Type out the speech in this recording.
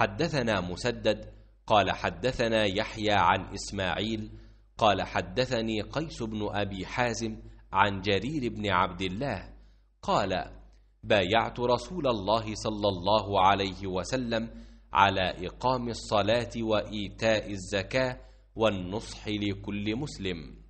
حدثنا مسدد قال حدثنا يحيى عن إسماعيل قال حدثني قيس بن أبي حازم عن جرير بن عبد الله قال بايعت رسول الله صلى الله عليه وسلم على إقام الصلاة وإيتاء الزكاة والنصح لكل مسلم